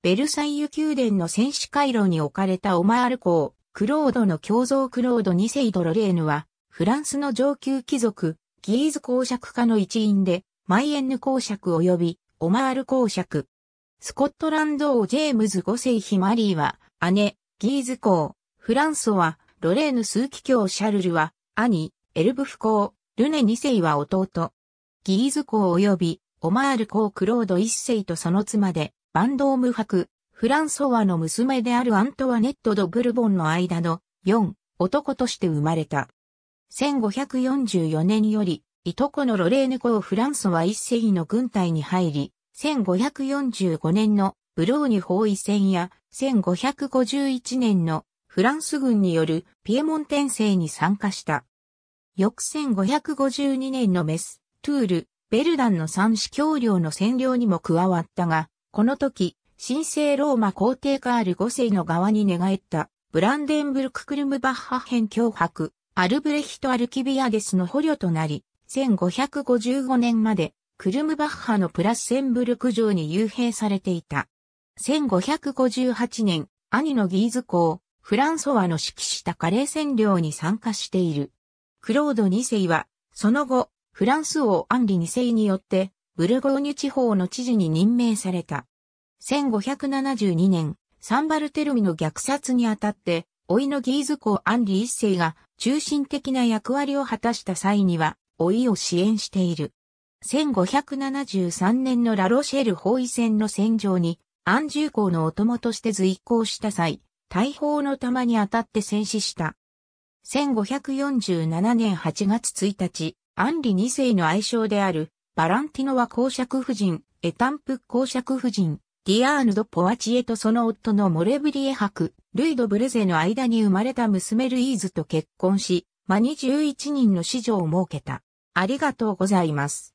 ベルサイユ宮殿の戦士回廊に置かれたオマール公、クロードの共造クロード2世ドロレーヌは、フランスの上級貴族、ギーズ公爵家の一員で、マイエンヌ公爵及び、オマール公爵。スコットランド王ジェームズ5世ヒマリーは、姉、ギーズ公、フランソは、ロレーヌ数奇教シャルルは、兄、エルブフ公、ルネ2世は弟。ギーズ公及び、オマール公クロード1世とその妻で、バンドーム博、フランソワの娘であるアントワネット・ド・ブルボンの間の4男として生まれた。1544年より、いとこのロレーヌ公フランソワ一世の軍隊に入り、1545年のブローニ包囲戦や1551年のフランス軍によるピエモン転生に参加した。翌1552年のメス、トゥール、ベルダンの三子教領の占領にも加わったが、この時、神聖ローマ皇帝カール5世の側に寝返った、ブランデンブルク・クルムバッハ編脅迫、アルブレヒト・アルキビアデスの捕虜となり、1555年まで、クルムバッハのプラスセンブルク城に幽閉されていた。1558年、兄のギーズ公、フランソワの指揮したカレー占領に参加している。クロード2世は、その後、フランス王アンリ2世によって、ブルゴーニュ地方の知事に任命された。1572年、サンバルテルミの虐殺にあたって、老いのギーズ公アンリ一世が中心的な役割を果たした際には、老いを支援している。1573年のラロシェル包囲戦の戦場に、アジュ公のお供として随行した際、大砲の弾に当たって戦死した。1547年8月1日、アンリ二世の愛称であるバランティノは公爵夫人、エタンプ公爵夫人、ディアーヌ・ド・ポワチエとその夫のモレブリエ博、ルイ・ド・ブレゼの間に生まれた娘ルイーズと結婚し、マに11人の子女を設けた。ありがとうございます。